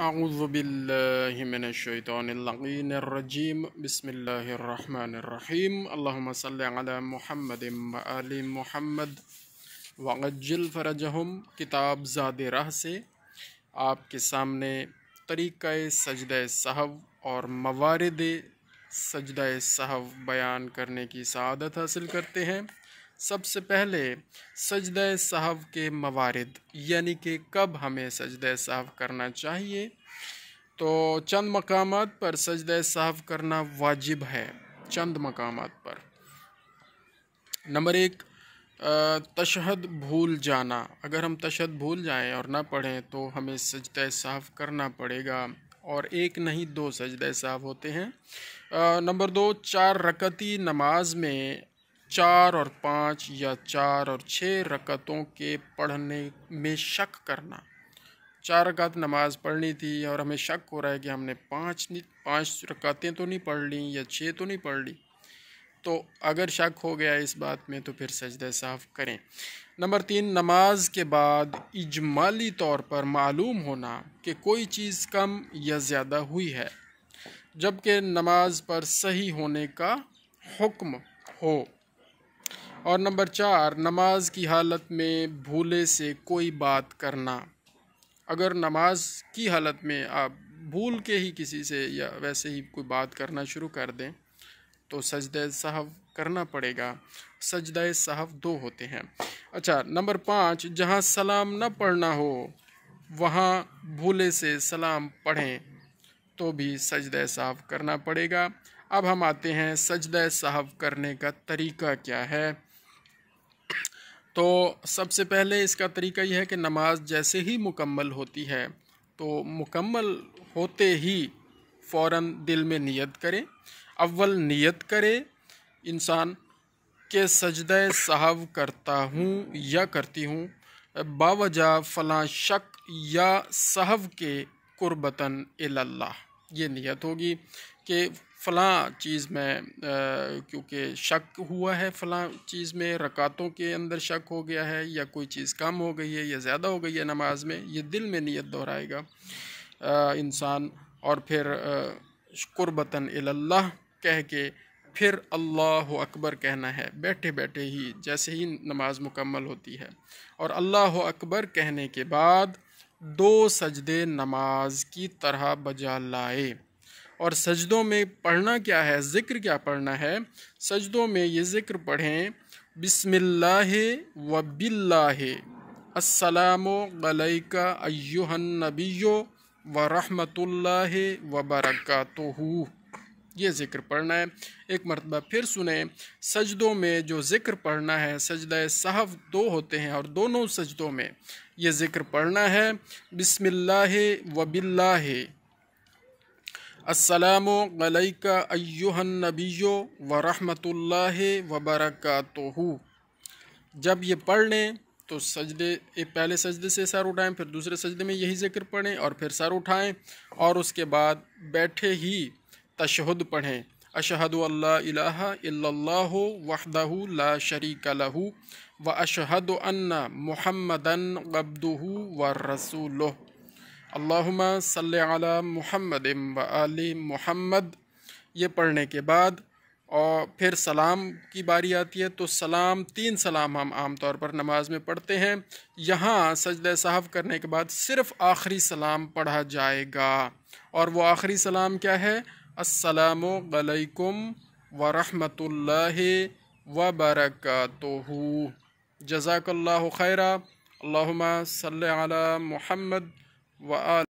أعوذ بالله من الشيطان اللعين الرجيم بسم الله الرحمن الرحيم اللهم صل على محمد وآل محمد وعجل فرجهم كتاب زاد راه سے آپ کے سامنے طریقہ سجدہ सहव اور موارد سجدہ सहव بیان کرنے کی سعادت حاصل کرتے ہیں सबसे पहले सजद साहब के मवारद यानी कि कब हमें सजद साहब करना चाहिए तो चंद मकाम पर सजद साहब करना वाजिब है चंद मकाम पर नंबर एक तशहद भूल जाना अगर हम तशहद भूल जाएं और ना पढ़ें तो हमें सजद साहब करना पड़ेगा और एक नहीं दो सजद साहब होते हैं नंबर दो चार रकती नमाज में चार और पाँच या चार और छः रकतों के पढ़ने में शक करना चार रकत नमाज़ पढ़नी थी और हमें शक हो रहा है कि हमने पाँच पाँच रकतें तो नहीं पढ़ ली या छः तो नहीं पढ़ ली तो अगर शक हो गया इस बात में तो फिर सजद साफ़ करें नंबर तीन नमाज के बाद इजमाली तौर पर मालूम होना कि कोई चीज़ कम या ज़्यादा हुई है जबकि नमाज पर सही होने का हुक्म हो और नंबर चार नमाज की हालत में भूले से कोई बात करना अगर नमाज की हालत में आप भूल के ही किसी से या वैसे ही कोई बात करना शुरू कर दें तो सजद साहब करना पड़ेगा सजद साहब दो होते हैं अच्छा नंबर पाँच जहाँ सलाम न पढ़ना हो वहाँ भूले से सलाम पढ़ें तो भी सजद साहब करना पड़ेगा अब हम आते हैं सजद साहब करने का तरीका क्या है तो सबसे पहले इसका तरीका यह है कि नमाज जैसे ही मुकम्मल होती है तो मुकम्मल होते ही फ़ौर दिल में नियत करें अव्वल नियत करे इंसान के सजद साहब करता हूँ या करती हूँ बावजा फ़लाँ शक या साहब के कुर्बतन अल्लाह ये नियत होगी कि फ़लाँ चीज़ में क्योंकि शक हुआ है फ़लाँ चीज़ में रकातों के अंदर शक हो गया है या कोई चीज़ कम हो गई है या ज़्यादा हो गई है नमाज में ये दिल में नीयत दोहराएगा इंसान और फिर कुर्बतन अल्लाह कह के फिर अल्लाह अकबर कहना है बैठे बैठे ही जैसे ही नमाज मुकम्मल होती है और अल्लाह अकबर कहने के बाद दो सजदे नमाज की तरह बजा लाए और सजदों में पढ़ना क्या है ज़िक्र क्या पढ़ना है सजदों में ये ज़िक्र पढ़ें बिसमिल्लाह वबिल्लाह असलमैक अयुहन नबियो व रहमतुल्लाह व बरकतहू ये ज़िक्र पढ़ना है एक मरतबा फिर सुने सजदों में जो ज़िक्र पढ़ना है सजद सहव दो होते हैं और दोनों सजदों में ये ज़िक्र पढ़ना है व वबिल्लाह अस्सलाम अयुहन नबीयो व व वबरकू जब ये पढ़ लें तो सजदे पहले सजदे से सर उठाएं फिर दूसरे सजदे में यही जिक्र पढ़ें और फिर सर उठाएं और उसके बाद बैठे ही तशहद पढ़ें अशहद अल्लाह वहदहू ला शरीक लहू व अशहद अन्ना मुहम्मदन अब्दू व रसूल अल्लाम सल महमद आल महमद ये पढ़ने के बाद और फिर सलाम की बारी आती है तो सलाम तीन सलाम हम आम तौर पर नमाज में पढ़ते हैं यहाँ सजद साहब करने के बाद सिर्फ आखिरी सलाम पढ़ा जाएगा और वो आखिरी सलाम क्या है असलकम वरहमतुल्ला व बरकत जजाकल्ला खैरा अल्लाम सल महमद وآل